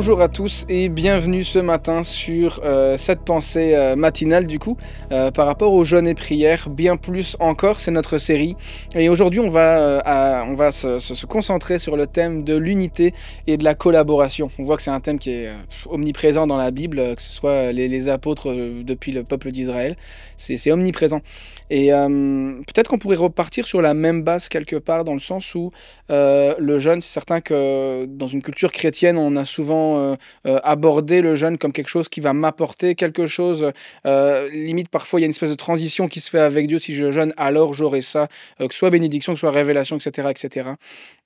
Bonjour à tous et bienvenue ce matin sur euh, cette pensée euh, matinale du coup euh, par rapport au jeûne et prière, bien plus encore, c'est notre série. Et aujourd'hui on va, on va se, concentrer sur le thème de l'unité et de la collaboration. On voit que c'est un thème qui est omniprésent dans la Bible, que ce soit les, les apôtres depuis le peuple d'Israël, c'est omniprésent. Et peut-être qu'on pourrait repartir sur la même base quelque part dans le sens où le jeûne, c'est certain que dans une culture chrétienne on a souvent euh, euh, aborder le jeûne comme quelque chose qui va m'apporter quelque chose. Euh, limite, parfois, il y a une espèce de transition qui se fait avec Dieu. Si je jeûne, alors j'aurai ça, que ce soit bénédiction, que ce soit révélation, etc. etc.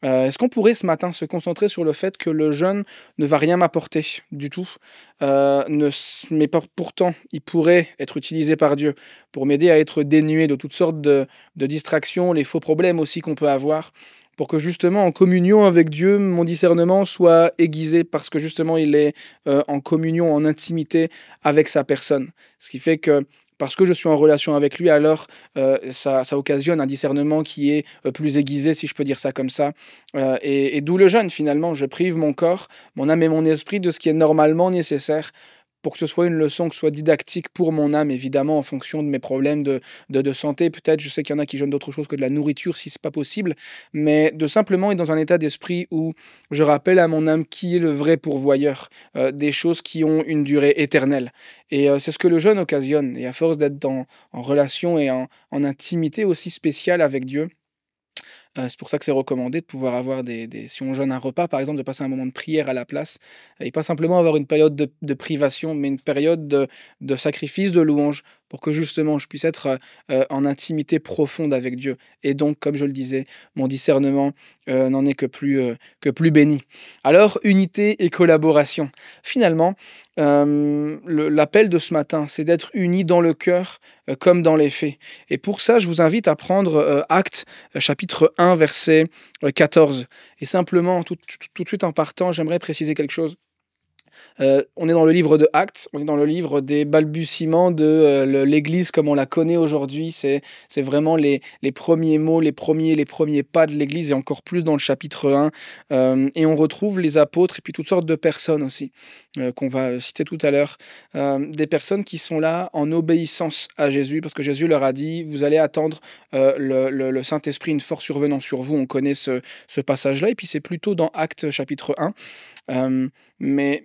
Est-ce qu'on pourrait ce matin se concentrer sur le fait que le jeûne ne va rien m'apporter du tout, ne, mais pourtant, il pourrait être utilisé par Dieu pour m'aider à être dénué de toutes sortes de, de distractions, les faux problèmes aussi qu'on peut avoir pour que justement en communion avec Dieu, mon discernement soit aiguisé parce que justement il est euh, en communion, en intimité avec sa personne. Ce qui fait que parce que je suis en relation avec lui, alors euh, ça, occasionne un discernement qui est euh, plus aiguisé, si je peux dire ça comme ça. et, et d'où le jeûne, finalement. Je prive mon corps, mon âme et mon esprit de ce qui est normalement nécessaire pour que ce soit une leçon que soit didactique pour mon âme, évidemment, en fonction de mes problèmes de, de, santé. Peut-être, je sais qu'il y en a qui jeûnent d'autres choses que de la nourriture, si c'est pas possible, mais de simplement être dans un état d'esprit où je rappelle à mon âme qui est le vrai pourvoyeur euh, des choses qui ont une durée éternelle. Et euh, c'est ce que le jeûne occasionne. Et à force d'être en relation et en intimité aussi spéciale avec Dieu, euh, c'est pour ça que c'est recommandé de pouvoir avoir des, des, Si on jeûne un repas, par exemple, de passer un moment de prière à la place et pas simplement avoir une période de, de privation, mais une période de, de, sacrifice, de louange pour que justement je puisse être euh, en intimité profonde avec Dieu. Et donc, comme je le disais, mon discernement euh, n'en est que plus, que plus béni. Alors, unité et collaboration. Finalement, euh, l'appel de ce matin, c'est d'être unis dans le cœur euh, comme dans les faits. Et pour ça, je vous invite à prendre euh, Actes, chapitre 1 verset 14. Et simplement, tout de suite en partant, j'aimerais préciser quelque chose. Euh, on est dans le livre de Actes, on est dans le livre des balbutiements de euh, l'Église comme on la connaît aujourd'hui. C'est vraiment les, les, premiers mots, les premiers, les premiers pas de l'Église et encore plus dans le chapitre 1. Euh, et on retrouve les apôtres et puis toutes sortes de personnes aussi qu'on va citer tout à l'heure. des personnes qui sont là en obéissance à Jésus parce que Jésus leur a dit, vous allez attendre le, le, Saint-Esprit, une force survenant sur vous. On connaît ce, ce passage-là et puis c'est plutôt dans Actes chapitre 1. mais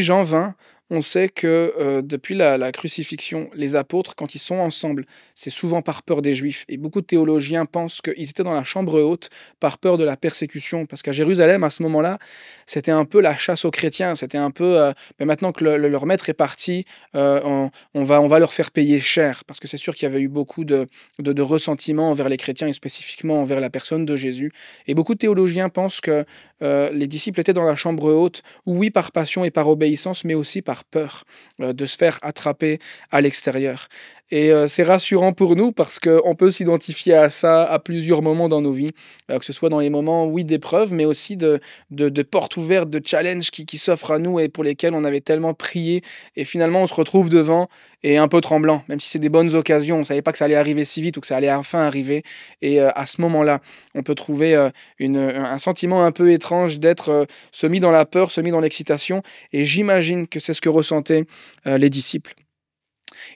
depuis Jean 20 on sait que euh, depuis la, crucifixion, les apôtres, quand ils sont ensemble, c'est souvent par peur des Juifs. Et beaucoup de théologiens pensent qu'ils étaient dans la chambre haute par peur de la persécution, parce qu'à Jérusalem, à ce moment-là, c'était un peu la chasse aux chrétiens, c'était un peu, euh, mais maintenant que leur maître est parti, euh, on, va, on va leur faire payer cher, parce que c'est sûr qu'il y avait eu beaucoup de, de, de ressentiment envers les chrétiens et spécifiquement envers la personne de Jésus. Et beaucoup de théologiens pensent que les disciples étaient dans la chambre haute, oui par passion et par obéissance, mais aussi par peur euh, de se faire attraper à l'extérieur. Et euh, c'est rassurant pour nous parce qu'on peut s'identifier à ça à plusieurs moments dans nos vies, euh, que ce soit dans les moments, oui, d'épreuves, mais aussi de, de, portes ouvertes, de challenges qui, qui s'offrent à nous et pour lesquels on avait tellement prié. Et finalement, on se retrouve devant et un peu tremblant, même si c'est des bonnes occasions. On ne savait pas que ça allait arriver si vite ou que ça allait enfin arriver. Et euh, à ce moment-là, on peut trouver un sentiment un peu étrange d'être semi dans la peur, semi dans l'excitation. Et j'imagine que c'est ce que ressentaient les disciples.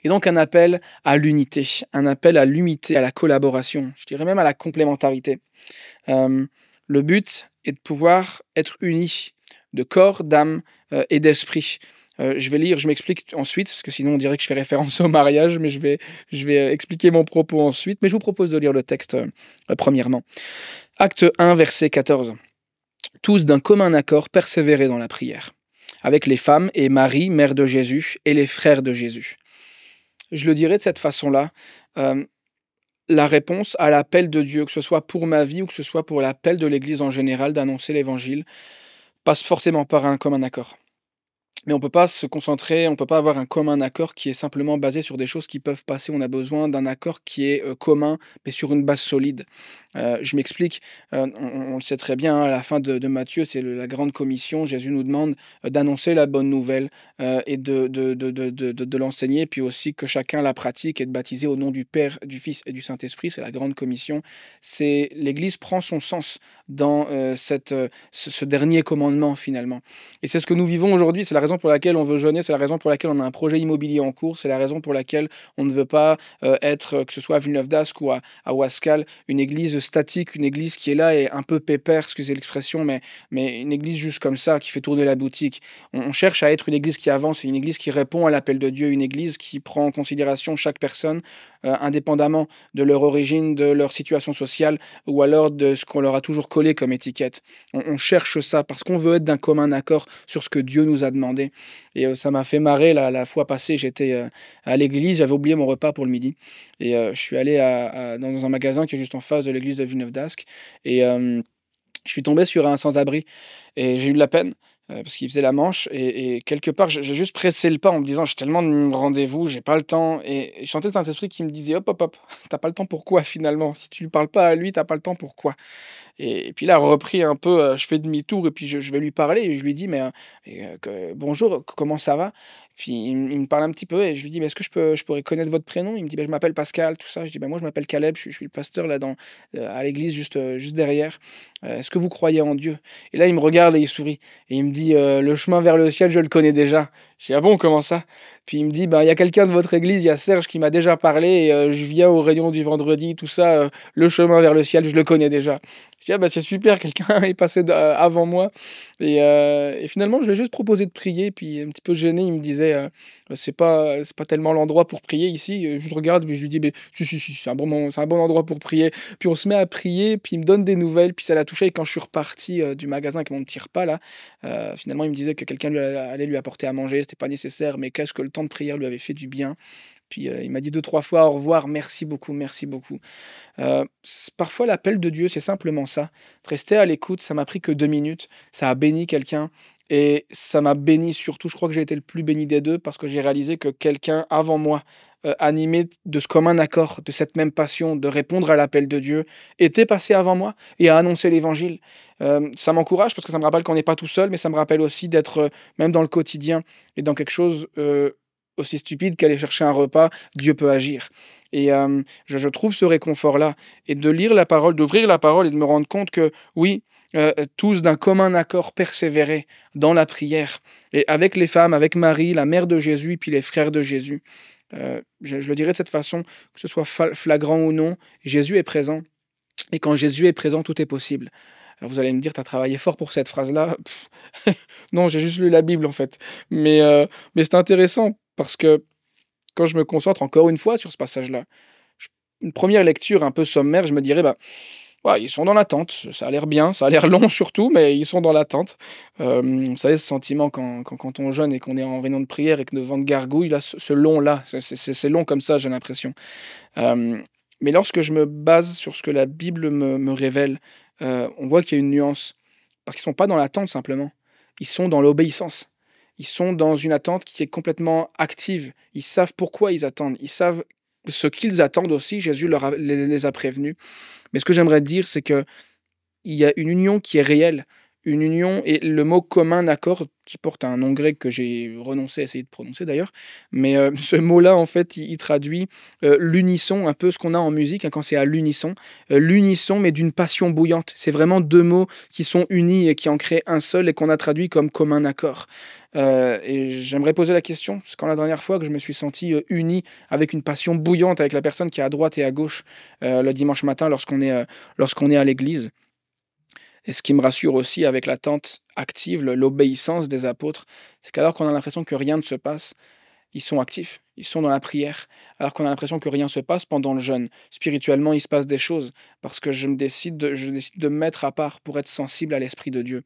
Et donc un appel à l'unité, un appel à l'unité, à la collaboration, je dirais même à la complémentarité. Euh, le but est de pouvoir être unis de corps, d'âme euh, et d'esprit. Euh, je vais lire, je m'explique ensuite, parce que sinon on dirait que je fais référence au mariage, mais je vais, je vais expliquer mon propos ensuite. Mais je vous propose de lire le texte premièrement. Acte 1, verset 14. Tous d'un commun accord persévérer dans la prière avec les femmes et Marie, mère de Jésus, et les frères de Jésus. Je le dirais de cette façon-là. Euh, la réponse à l'appel de Dieu, que ce soit pour ma vie ou que ce soit pour l'appel de l'Église en général d'annoncer l'Évangile, passe forcément par un commun accord mais on peut pas se concentrer, on peut pas avoir un commun accord qui est simplement basé sur des choses qui peuvent passer. On a besoin d'un accord qui est euh, commun, mais sur une base solide. Euh, je m'explique, euh, on, le sait très bien, hein, à la fin de, de Matthieu, c'est la grande commission, Jésus nous demande d'annoncer la bonne nouvelle et de, de, de l'enseigner, puis aussi que chacun la pratique et de baptiser au nom du Père, du Fils et du Saint-Esprit, c'est la grande commission. C'est L'Église prend son sens dans cette, ce, ce dernier commandement finalement. Et c'est ce que nous vivons aujourd'hui, c'est la raison pour laquelle on veut jeûner, c'est la raison pour laquelle on a un projet immobilier en cours, c'est la raison pour laquelle on ne veut pas euh, être, euh, que ce soit à Villeneuve d'Ascq ou à, à une église statique, une église qui est là et un peu pépère, excusez l'expression, mais, mais une église juste comme ça, qui fait tourner la boutique. On, cherche à être une église qui avance, une église qui répond à l'appel de Dieu, une église qui prend en considération chaque personne, euh, indépendamment de leur origine, de leur situation sociale ou alors de ce qu'on leur a toujours collé comme étiquette. on cherche ça parce qu'on veut être d'un commun accord sur ce que Dieu nous a demandé et euh, ça m'a fait marrer la, fois passée. J'étais euh, à l'église, j'avais oublié mon repas pour le midi. Et euh, je suis allé dans un magasin qui est juste en face de l'église de Villeneuve d'Ascq. Et je suis tombé sur un sans-abri. Et j'ai eu de la peine. Euh, parce qu'il faisait la manche. Et, quelque part, j'ai juste pressé le pas en me disant J'ai tellement de rendez-vous, j'ai pas le temps. Et, je sentais le Saint-Esprit qui me disait Hop, hop, hop, t'as pas le temps pour quoi finalement Si tu lui parles pas à lui, t'as pas le temps pour quoi et, puis là, repris un peu, euh, je fais demi-tour et puis je, vais lui parler et je lui dis Mais, euh, bonjour, comment ça va puis il, me parle un petit peu et je lui dis mais Est-ce que je, peux, je pourrais connaître votre prénom Il me dit bah, Je m'appelle Pascal, tout ça. Je dis bah, Moi, je m'appelle Caleb, je, suis le pasteur là dans, euh, à l'église juste, euh, juste derrière. Euh, est-ce que vous croyez en Dieu Et là, il me regarde et il sourit. Et il me dit Le chemin vers le ciel, je le connais déjà. Je dis, ah bon, comment ça Puis il me dit, ben, il y a quelqu'un de votre église, il y a Serge qui m'a déjà parlé, euh, je viens au rayon du vendredi, tout ça, euh, le chemin vers le ciel, je le connais déjà. Je dis, ah ben, c'est super, quelqu'un est passé euh, avant moi. Et, et, finalement, je lui ai juste proposé de prier, puis un petit peu gêné, il me disait, c'est pas, pas tellement l'endroit pour prier ici. Je regarde, puis je lui dis, mais, ben, si, si, si, c'est un, bon, un bon endroit pour prier. Puis on se met à prier, puis il me donne des nouvelles, puis ça l'a touché, et quand je suis reparti du magasin qui ne tire pas là, finalement, il me disait que quelqu'un allait lui apporter à manger, c'est pas nécessaire, mais qu'est-ce que le temps de prière lui avait fait du bien. Puis euh, il m'a dit deux, trois fois au revoir, merci beaucoup, merci beaucoup. Euh, parfois, l'appel de Dieu, c'est simplement ça. Rester à l'écoute, ça m'a pris que deux minutes. Ça a béni quelqu'un. Et ça m'a béni surtout. Je crois que j'ai été le plus béni des deux parce que j'ai réalisé que quelqu'un avant moi euh, animé de ce commun accord, de cette même passion, de répondre à l'appel de Dieu, était passé avant moi et a annoncé l'évangile. Euh, ça m'encourage parce que ça me rappelle qu'on n'est pas tout seul, mais ça me rappelle aussi d'être, euh, même dans le quotidien et dans quelque chose aussi stupide qu'aller chercher un repas, Dieu peut agir. Et je, trouve ce réconfort-là. Et de lire la parole, d'ouvrir la parole et de me rendre compte que, oui, tous d'un commun accord persévérer dans la prière. Et avec les femmes, avec Marie, la mère de Jésus, et puis les frères de Jésus. Euh, je, le dirais de cette façon, que ce soit flagrant ou non, Jésus est présent. Et quand Jésus est présent, tout est possible. Alors vous allez me dire, tu as travaillé fort pour cette phrase-là. non, j'ai juste lu la Bible en fait. Mais, euh, mais c'est intéressant parce que quand je me concentre encore une fois sur ce passage-là, une première lecture un peu sommaire, je me dirais, bah, ils sont dans l'attente. Ça a l'air bien, ça a l'air long surtout, mais ils sont dans l'attente. Euh, vous savez, ce sentiment quand, quand, quand on jeûne et qu'on est en réunion de prière et que devant de gargouille, là, ce, long-là, c'est long comme ça, j'ai l'impression. Euh, mais lorsque je me base sur ce que la Bible me, révèle, euh, on voit qu'il y a une nuance. Parce qu'ils ne sont pas dans l'attente simplement, ils sont dans l'obéissance. Ils sont dans une attente qui est complètement active. Ils savent pourquoi ils attendent. Ils savent ce qu'ils attendent aussi, Jésus leur les, a prévenus. Mais ce que j'aimerais dire, c'est que il y a une union qui est réelle, une union et le mot commun accord qui porte un nom grec que j'ai renoncé à essayer de prononcer d'ailleurs, mais euh, ce mot-là en fait il, traduit euh, l'unisson, un peu ce qu'on a en musique hein, quand c'est à l'unisson, euh, l'unisson mais d'une passion bouillante. C'est vraiment deux mots qui sont unis et qui en créent un seul et qu'on a traduit comme commun accord. Euh, et j'aimerais poser la question, parce quand la dernière fois que je me suis senti euh, uni avec une passion bouillante avec la personne qui est à droite et à gauche euh, le dimanche matin lorsqu'on est, lorsqu'on est à l'église. Et ce qui me rassure aussi avec l'attente active, l'obéissance des apôtres, c'est qu'alors qu'on a l'impression que rien ne se passe, ils sont actifs, ils sont dans la prière, alors qu'on a l'impression que rien ne se passe pendant le jeûne. Spirituellement, il se passe des choses, parce que je me décide de, je décide de me mettre à part pour être sensible à l'esprit de Dieu.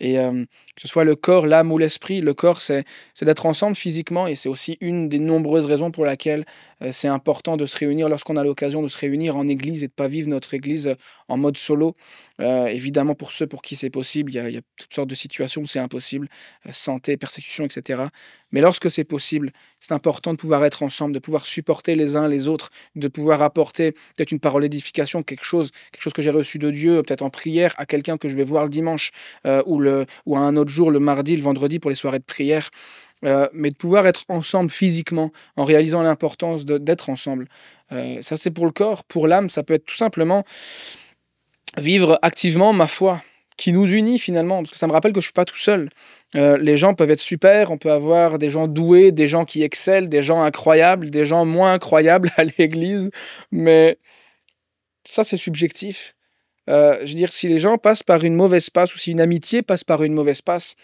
Et euh, que ce soit le corps, l'âme ou l'esprit, le corps, c'est d'être ensemble physiquement et c'est aussi une des nombreuses raisons pour laquelle euh, c'est important de se réunir lorsqu'on a l'occasion de se réunir en église et de ne pas vivre notre église euh, en mode solo. évidemment, pour ceux pour qui c'est possible, il y, a toutes sortes de situations où c'est impossible, santé, persécution, etc. Mais lorsque c'est possible, c'est important de pouvoir être ensemble, de pouvoir supporter les uns les autres, de pouvoir apporter peut-être une parole d'édification, quelque chose, quelque chose que j'ai reçu de Dieu, peut-être en prière, à quelqu'un que je vais voir le dimanche euh, ou, le, ou à un autre jour, le mardi, le vendredi pour les soirées de prière. Euh, mais de pouvoir être ensemble physiquement en réalisant l'importance d'être ensemble. Euh, ça, c'est pour le corps. Pour l'âme, ça peut être tout simplement vivre activement ma foi qui nous unit finalement, parce que ça me rappelle que je suis pas tout seul. les gens peuvent être super, on peut avoir des gens doués, des gens qui excellent, des gens incroyables, des gens moins incroyables à l'église, mais ça c'est subjectif. Euh, je veux dire, si les gens passent par une mauvaise passe ou si une amitié passe par une mauvaise passe,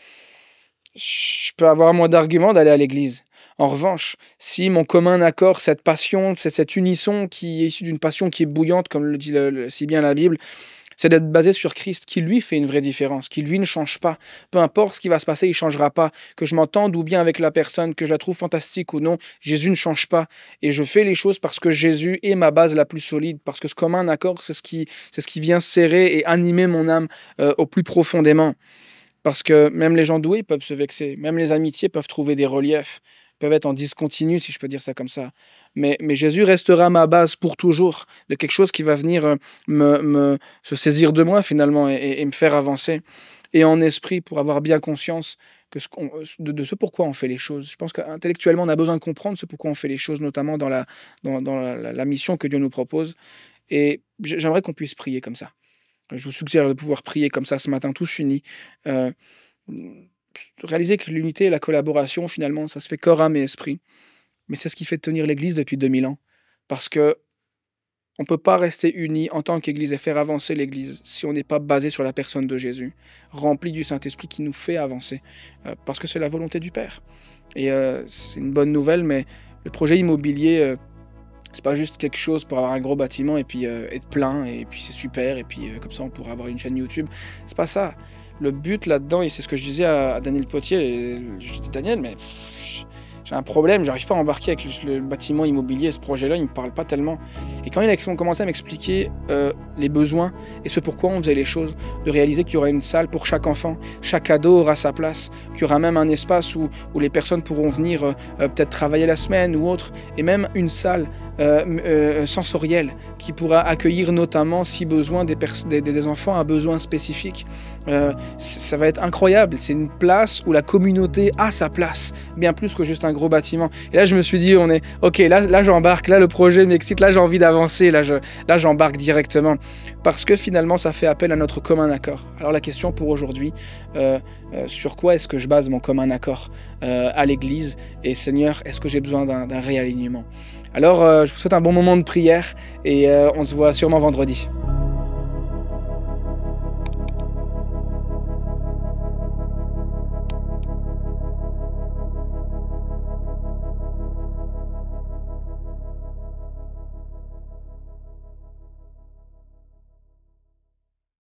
je peux avoir moins d'arguments d'aller à l'église. En revanche, si mon commun accord, cette passion, cette, cette unisson qui est issue d'une passion qui est bouillante, comme le dit si bien la Bible, c'est d'être basé sur Christ qui lui fait une vraie différence, qui lui ne change pas. Peu importe ce qui va se passer, il ne changera pas. Que je m'entende ou bien avec la personne, que je la trouve fantastique ou non, Jésus ne change pas. Et je fais les choses parce que Jésus est ma base la plus solide, parce que c'est comme un accord, c'est ce qui, c'est ce qui vient serrer et animer mon âme euh, au plus profondément. Parce que même les gens doués peuvent se vexer, même les amitiés peuvent trouver des reliefs peuvent être en discontinu, si je peux dire ça comme ça. Mais, mais Jésus restera ma base pour toujours, de quelque chose qui va venir euh, me, me se saisir de moi finalement et, me faire avancer. Et en esprit, pour avoir bien conscience que ce qu'on, de, ce pourquoi on fait les choses. Je pense qu'intellectuellement, on a besoin de comprendre ce pourquoi on fait les choses, notamment dans la, dans, mission que Dieu nous propose. Et j'aimerais qu'on puisse prier comme ça. Je vous suggère de pouvoir prier comme ça ce matin, tous unis. Euh, réaliser que l'unité et la collaboration, finalement, ça se fait corps, âme et esprit. Mais c'est ce qui fait tenir l'Église depuis 2000 ans. Parce que on ne peut pas rester unis en tant qu'Église et faire avancer l'Église si on n'est pas basé sur la personne de Jésus, rempli du Saint-Esprit qui nous fait avancer, euh, parce que c'est la volonté du Père. Et euh, c'est une bonne nouvelle, mais le projet immobilier euh, c'est pas juste quelque chose pour avoir un gros bâtiment et puis euh, être plein et puis c'est super et puis euh, comme ça on pourra avoir une chaîne YouTube. C'est pas ça. Le but là-dedans, et c'est ce que je disais à, Daniel Potier, je dis Daniel, mais j'ai un problème, j'arrive pas à embarquer avec le, bâtiment immobilier, ce projet-là, il me parle pas tellement. Et quand ils ont commencé à m'expliquer euh, les besoins et ce pourquoi on faisait les choses, de réaliser qu'il y aura une salle pour chaque enfant, chaque ado aura sa place, qu'il y aura même un espace où, où les personnes pourront venir peut-être travailler la semaine ou autre, et même une salle sensoriel euh, euh, sensorielle qui pourra accueillir notamment si besoin des, enfants à besoin spécifique euh, ça va être incroyable, c'est une place où la communauté a sa place, bien plus que juste un gros bâtiment. Et là je me suis dit, on est, ok, là, là j'embarque, là le projet m'excite, là j'ai envie d'avancer, là j'embarque directement, parce que finalement ça fait appel à notre commun accord. Alors la question pour aujourd'hui, sur quoi est-ce que je base mon commun accord à l'Église Et Seigneur, est-ce que j'ai besoin d'un réalignement alors, euh, je vous souhaite un bon moment de prière et euh, on se voit sûrement vendredi.